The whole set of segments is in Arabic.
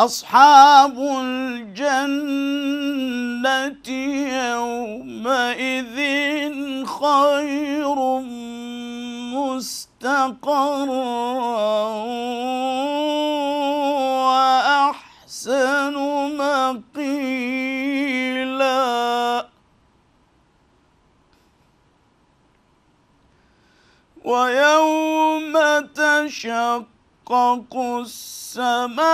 أصحاب الجنة يومئذ خير مستقرا وأحسن مقيلا ويوم تشق تشقق السماء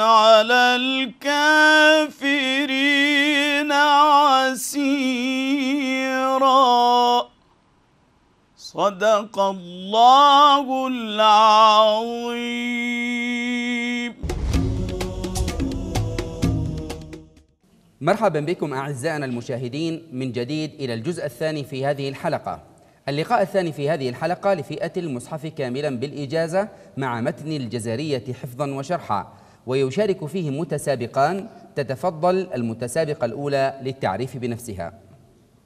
على الكافرين عسيرا صدق الله العظيم مرحبا بكم اعزائنا المشاهدين من جديد الى الجزء الثاني في هذه الحلقه. اللقاء الثاني في هذه الحلقه لفئه المصحف كاملا بالاجازه مع متن الجزريه حفظا وشرحا ويشارك فيه متسابقان تتفضل المتسابقة الأولى للتعريف بنفسها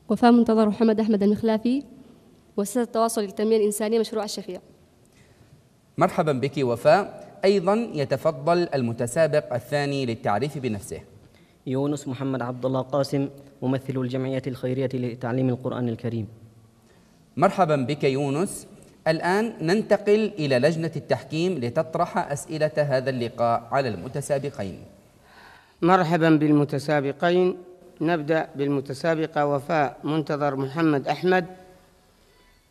وفاء منتظر محمد أحمد المخلافي وسيلة التواصل للتنمية الإنسانية مشروع الشفيع مرحبا بك وفاء أيضا يتفضل المتسابق الثاني للتعريف بنفسه يونس محمد عبد الله قاسم ممثل الجمعية الخيرية لتعليم القرآن الكريم مرحبا بك يونس الآن ننتقل إلى لجنة التحكيم لتطرح أسئلة هذا اللقاء على المتسابقين مرحبا بالمتسابقين نبدأ بالمتسابقة وفاء منتظر محمد أحمد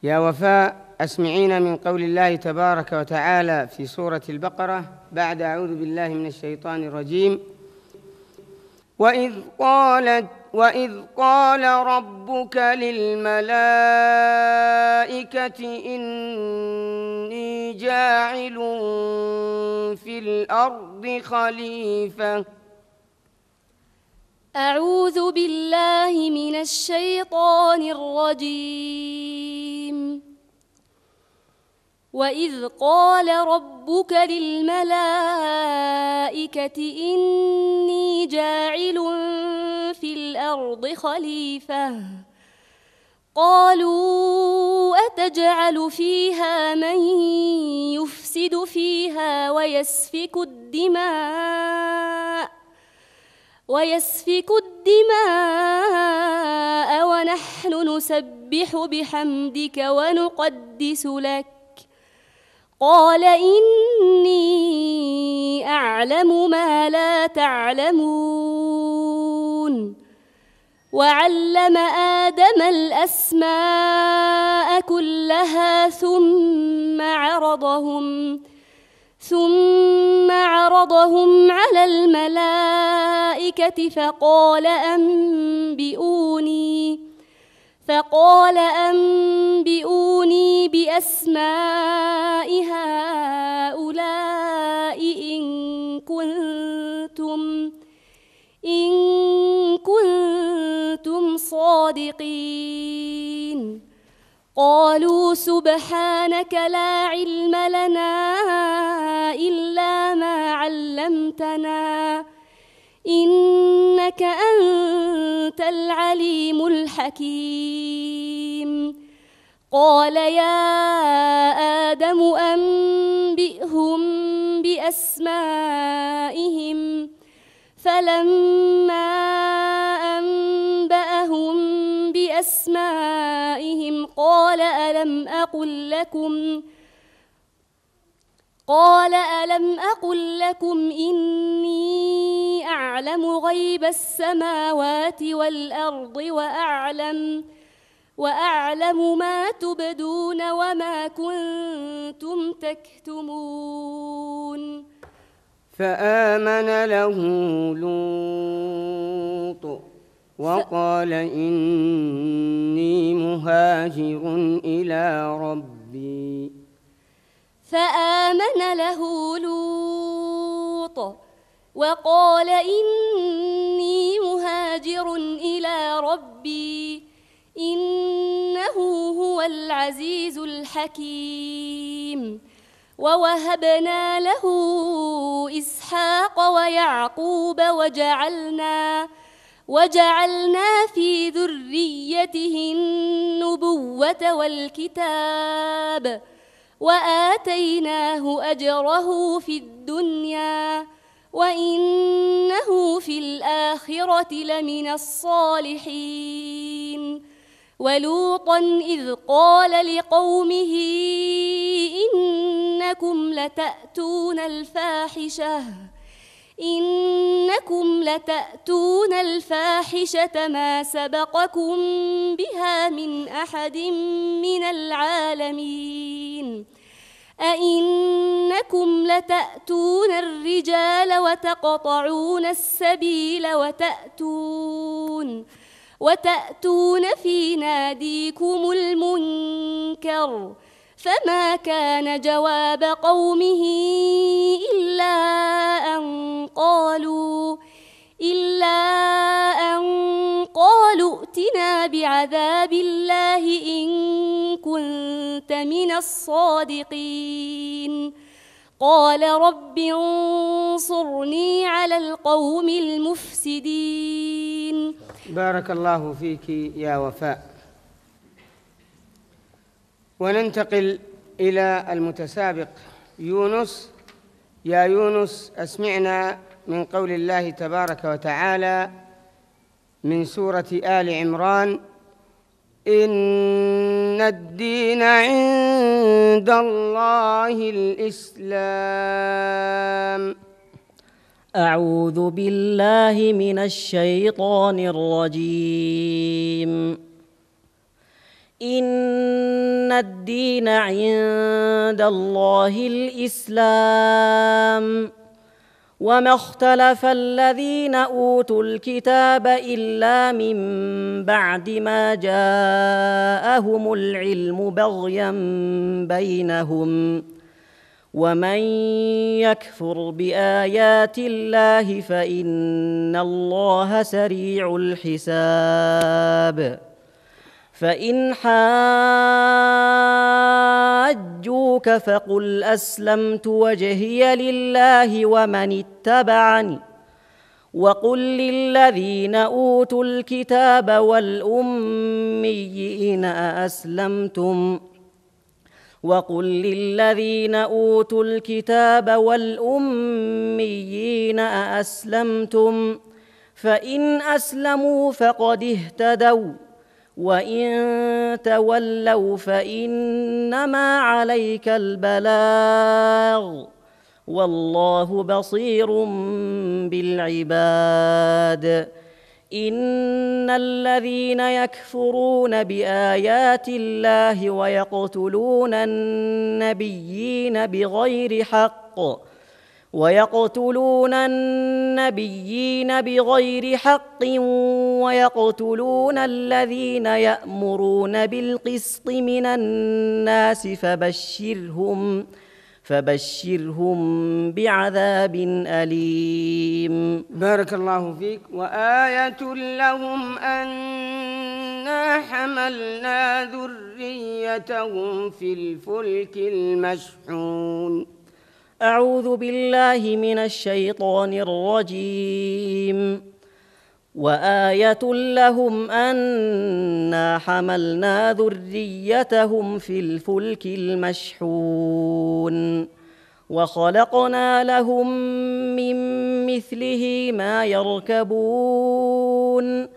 يا وفاء أسمعين من قول الله تبارك وتعالى في سورة البقرة بعد أعوذ بالله من الشيطان الرجيم وإذ قالت وإذ قال ربك للملائكة إني جاعل في الأرض خليفة أعوذ بالله من الشيطان الرجيم وإذ قال ربك للملائكة إني جاعل في الأرض خليفة قالوا أتجعل فيها من يفسد فيها ويسفك الدماء ويسفك الدماء ونحن نسبح بحمدك ونقدس لك قال إني أعلم ما لا تعلمون وعلم آدم الأسماء كلها ثم عرضهم ثم عرضهم على الملائكة فقال أنبئوني فقال أنبئوني بأسماء هؤلاء إن كنتم إن كنتم صادقين قالوا سبحانك لا علم لنا إلا ما علمتنا إنك أنت العليم الحكيم قال يا آدم أنبئهم بأسمائهم فلما أنبأهم بأسمائهم قال ألم أقل لكم ؟ قال ألم أقل لكم إني أعلم غيب السماوات والأرض وأعلم وأعلم ما تبدون وما كنتم تكتمون فآمن له لوط وقال إني مهاجر إلى ربي فآمن له لوط وقال إني مهاجر إلى ربي إنه هو العزيز الحكيم ووهبنا له إسحاق ويعقوب وجعلنا وجعلنا في ذريته النبوة والكتاب ۖ وآتيناه أجره في الدنيا وإنه في الآخرة لمن الصالحين ولوطا إذ قال لقومه إنكم لتأتون الفاحشة إنكم لتأتون الفاحشة ما سبقكم بها من أحد من العالمين أئنكم لتأتون الرجال وتقطعون السبيل وتأتون وتأتون في ناديكم المنكر ۖ فما كان جواب قومه إلا أن قالوا إلا أن قالوا ائتنا بعذاب الله إن كنت من الصادقين قال رب انصرني على القوم المفسدين بارك الله فيك يا وفاء وننتقل إلى المتسابق يونس يا يونس أسمعنا من قول الله تبارك وتعالى من سورة آل عمران إن الدين عند الله الإسلام أعوذ بالله من الشيطان الرجيم ان الدين عند الله الاسلام وما اختلف الذين اوتوا الكتاب الا من بعد ما جاءهم العلم بغيا بينهم ومن يكفر بايات الله فان الله سريع الحساب فان حاجوك فقل اسلمت وجهي لله ومن اتبعني وقل للذين اوتوا الكتاب والأميين اسلمتم وقل للذين اوتوا الكتاب والاميين ااسلمتم فان اسلموا فقد اهتدوا وان تولوا فانما عليك البلاغ والله بصير بالعباد ان الذين يكفرون بايات الله ويقتلون النبيين بغير حق ويقتلون النبيين بغير حق ويقتلون الذين يأمرون بالقسط من الناس فبشرهم فبشرهم بعذاب أليم بارك الله فيك وآية لهم أنا حملنا ذريتهم في الفلك المشحون أعوذ بالله من الشيطان الرجيم وآية لهم أنا حملنا ذريتهم في الفلك المشحون وخلقنا لهم من مثله ما يركبون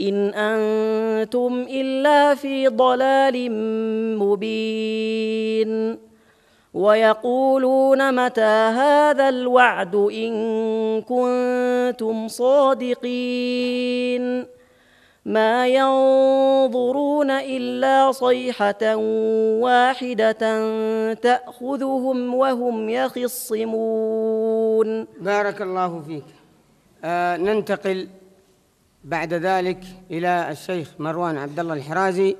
إن أنتم إلا في ضلال مبين ويقولون متى هذا الوعد إن كنتم صادقين ما ينظرون إلا صيحة واحدة تأخذهم وهم يخصمون بارك الله فيك آه ننتقل بعد ذلك إلى الشيخ مروان عبد الله الحرازي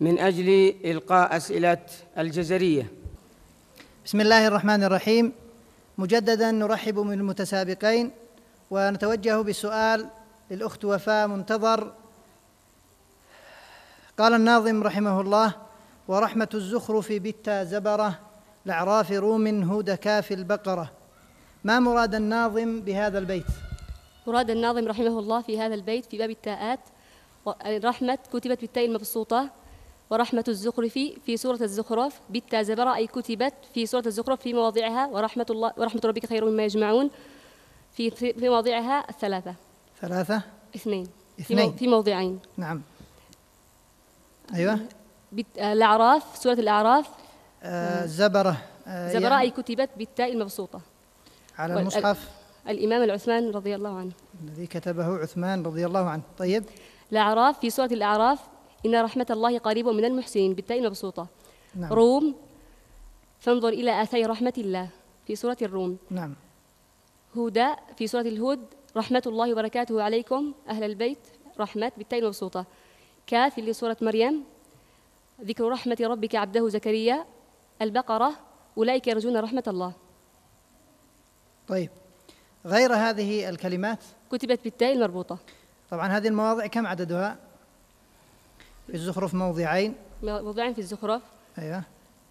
من أجل إلقاء أسئلة الجزرية بسم الله الرحمن الرحيم مجددا نرحب من المتسابقين ونتوجه بسؤال للأخت وفاء منتظر قال الناظم رحمه الله ورحمة الزخرف بتا زبرة لأعراف روم هود كاف البقرة ما مراد الناظم بهذا البيت؟ أراد الناظم رحمه الله في هذا البيت في باب التاءات رحمة كتبت بالتاء المبسوطة ورحمة الزخرف في سورة الزخرف بالتاء زبرة أي كتبت في سورة الزخرف في مواضعها ورحمة الله ورحمة ربك خير مما يجمعون في في مواضعها الثلاثة ثلاثة اثنين اثنين في موضعين نعم أيوة آه، الأعراف سورة الأعراف آه زبرة آه زبرة يعني أي كتبت بالتاء المبسوطة على المصحف الإمام العثمان رضي الله عنه الذي كتبه عثمان رضي الله عنه طيب الأعراف في سورة الأعراف إن رحمة الله قريب من المحسنين بالتاء المبسوطة نعم. روم فانظر إلى آثار رحمة الله في سورة الروم نعم هدى في سورة الهود رحمة الله وبركاته عليكم أهل البيت رحمة بالتاء المبسوطة كاف اللي سورة مريم ذكر رحمة ربك عبده زكريا البقرة أولئك يرجون رحمة الله طيب غير هذه الكلمات كتبت بالتاء المربوطة طبعا هذه المواضع كم عددها؟ في الزخرف موضعين موضعين في الزخرف أيوة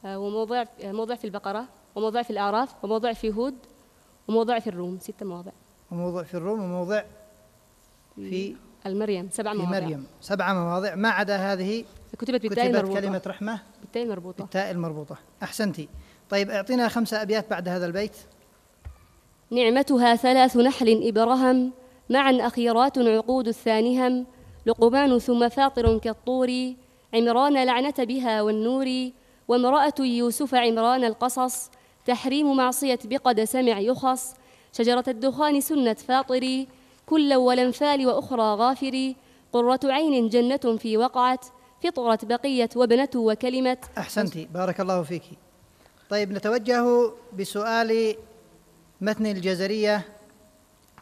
آه، وموضع آه، موضع في البقرة وموضع في الأعراف وموضع في هود وموضع في الروم ست مواضع وموضع في الروم وموضع في المريم سبع مواضع في مريم سبع مواضع ما عدا هذه كتبت بالتاء المربوطة كلمة رحمة بالتاء المربوطة بالتاء المربوطة أحسنتي طيب اعطينا خمسة أبيات بعد هذا البيت نعمتها ثلاث نحل إبرهم معا أخيرات عقود الثانهم لقمان ثم فاطر كالطور عمران لعنة بها والنور وامرأة يوسف عمران القصص تحريم معصية بقد سمع يخص شجرة الدخان سنة فاطري كلا والانفال وأخرى غافري قرة عين جنة في وقعت فطرت بقية وابنة وكلمة أحسنتي بارك الله فيك طيب نتوجه بسؤال متن الجزرية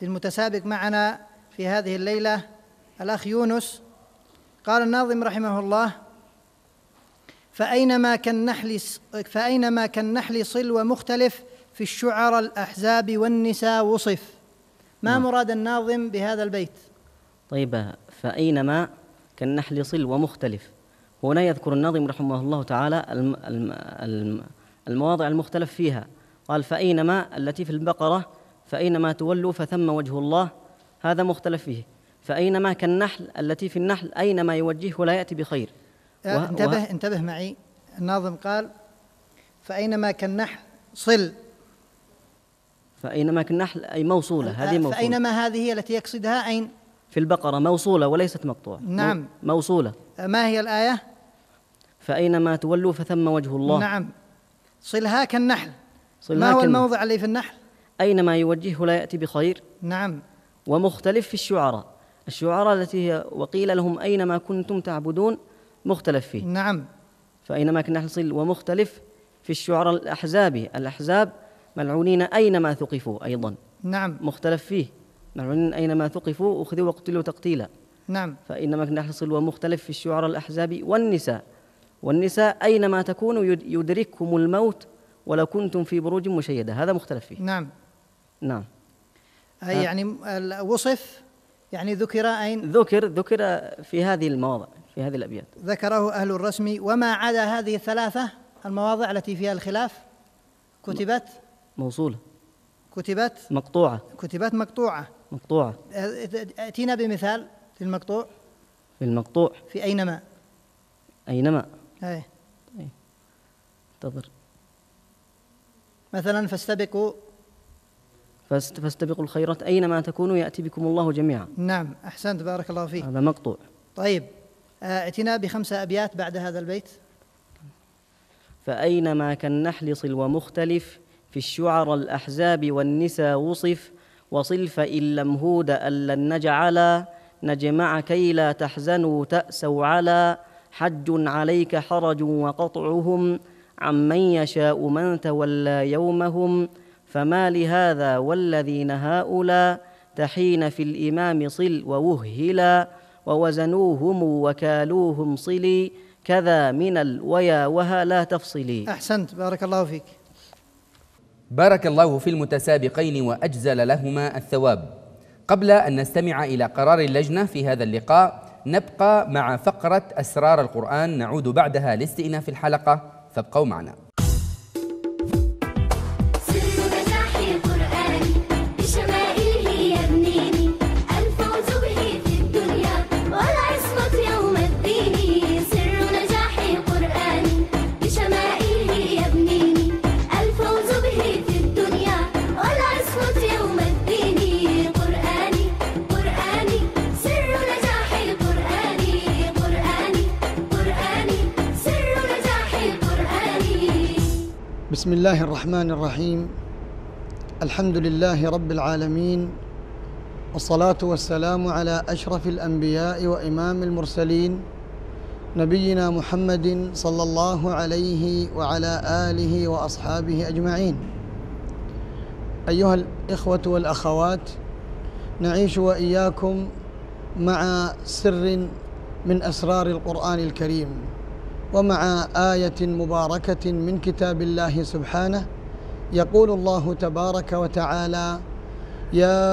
للمتسابق معنا في هذه الليلة الأخ يونس قال الناظم رحمه الله فأينما كالنحل فأينما كالنحل صل مختلف في الشعر الأحزاب والنساء وصف ما نعم. مراد الناظم بهذا البيت طيب فأينما كالنحل صل مختلف هنا يذكر الناظم رحمه الله تعالى المواضع المختلف فيها قال فأينما التي في البقرة فأينما تولوا فثم وجه الله هذا مختلف فيه فأينما كالنحل التي في النحل أينما يوجهه لا يأتي بخير آه، وه انتبه وه انتبه معي الناظم قال فأينما كالنحل صل فأينما كالنحل أي موصولة آه، هذه موصولة فأينما هذه التي يقصدها أين في البقرة موصولة وليست مقطوعة نعم موصولة آه، ما هي الآية فأينما تولوا فثم وجه الله نعم صلها كالنحل ما هو الموضع اللي في النحل؟ أينما يوجهه لا يأتي بخير نعم ومختلف في الشعراء الشعراء التي هي وقيل لهم أينما كنتم تعبدون مختلف فيه نعم فأينما كنا نحصل ومختلف في الشعراء الأحزابي الأحزاب ملعونين أينما ثقفوا أيضا نعم مختلف فيه ملعونين أينما ثقفوا أخذوا وقتلوا تقتيلا نعم فإنما كنا نحصل ومختلف في الشعراء الأحزاب والنساء والنساء أينما تكونوا يدركهم الموت ولو كنتم في بروج مشيدة هذا مختلف فيه نعم نعم أي آه. يعني وصف يعني ذكر أين ذكر ذكر في هذه المواضع في هذه الأبيات ذكره أهل الرسم وما عدا هذه الثلاثة المواضع التي فيها الخلاف كتبت موصولة كتبت مقطوعة كتبت مقطوعة مقطوعة أه، أتينا بمثال في المقطوع في المقطوع في أينما أينما أي انتظر مثلا فاستبقوا فاستبقوا الخيرات أينما تكونوا يأتي بكم الله جميعا نعم أحسنت بارك الله فيك هذا مقطوع طيب آه، ائتنا بخمسة أبيات بعد هذا البيت فأينما كالنحل صل ومختلف في الشعر الأحزاب والنسى وصف وصل فإن لم هود أن لن نجعلا نجمع كي لا تحزنوا تأسوا على حج عليك حرج وقطعهم عمن يشاء من تولى يومهم فما لهذا والذين هؤلاء تحين في الإمام صل ووهلا ووزنوهم وكالوهم صلي كذا من الويا وها لا تفصلي أحسنت بارك الله فيك بارك الله في المتسابقين وأجزل لهما الثواب قبل أن نستمع إلى قرار اللجنة في هذا اللقاء نبقى مع فقرة أسرار القرآن نعود بعدها لاستئناف الحلقة فابقوا معنا بسم الله الرحمن الرحيم الحمد لله رب العالمين والصلاة والسلام على أشرف الأنبياء وإمام المرسلين نبينا محمد صلى الله عليه وعلى آله وأصحابه أجمعين أيها الإخوة والأخوات نعيش وإياكم مع سر من أسرار القرآن الكريم ومع آية مباركة من كتاب الله سبحانه يقول الله تبارك وتعالى يا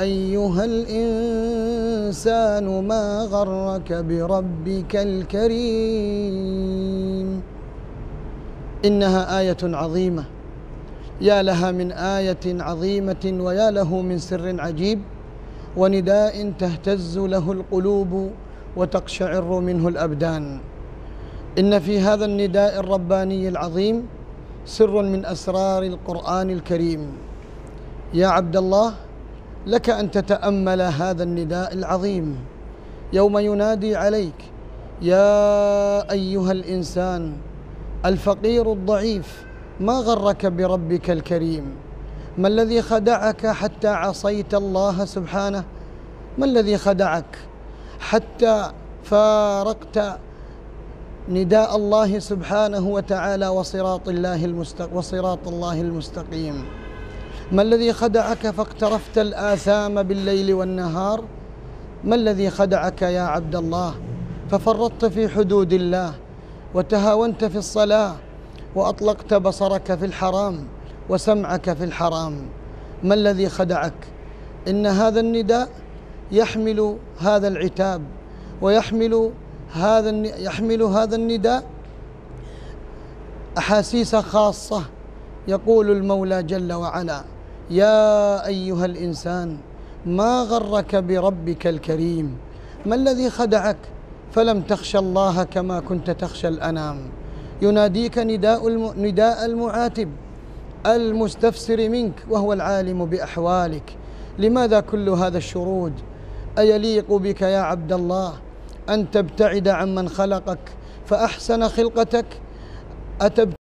أيها الإنسان ما غرك بربك الكريم إنها آية عظيمة يا لها من آية عظيمة ويا له من سر عجيب ونداء تهتز له القلوب وتقشعر منه الأبدان إن في هذا النداء الرباني العظيم سر من أسرار القرآن الكريم يا عبد الله لك أن تتأمل هذا النداء العظيم يوم ينادي عليك يا أيها الإنسان الفقير الضعيف ما غرك بربك الكريم ما الذي خدعك حتى عصيت الله سبحانه ما الذي خدعك حتى فارقت نداء الله سبحانه وتعالى وصراط الله المستق وصراط الله المستقيم ما الذي خدعك فاقترفت الآثام بالليل والنهار ما الذي خدعك يا عبد الله ففرطت في حدود الله وتهاونت في الصلاة وأطلقت بصرك في الحرام وسمعك في الحرام ما الذي خدعك إن هذا النداء يحمل هذا العتاب ويحمل هذا يحمل هذا النداء أحاسيس خاصة يقول المولى جل وعلا يا أيها الإنسان ما غرك بربك الكريم ما الذي خدعك فلم تخشى الله كما كنت تخشى الأنام يناديك نداء نداء المعاتب المستفسر منك وهو العالم بأحوالك لماذا كل هذا الشرود أيليق بك يا عبد الله أن تبتعد عمن خلقك فأحسن خلقتك أتبتعد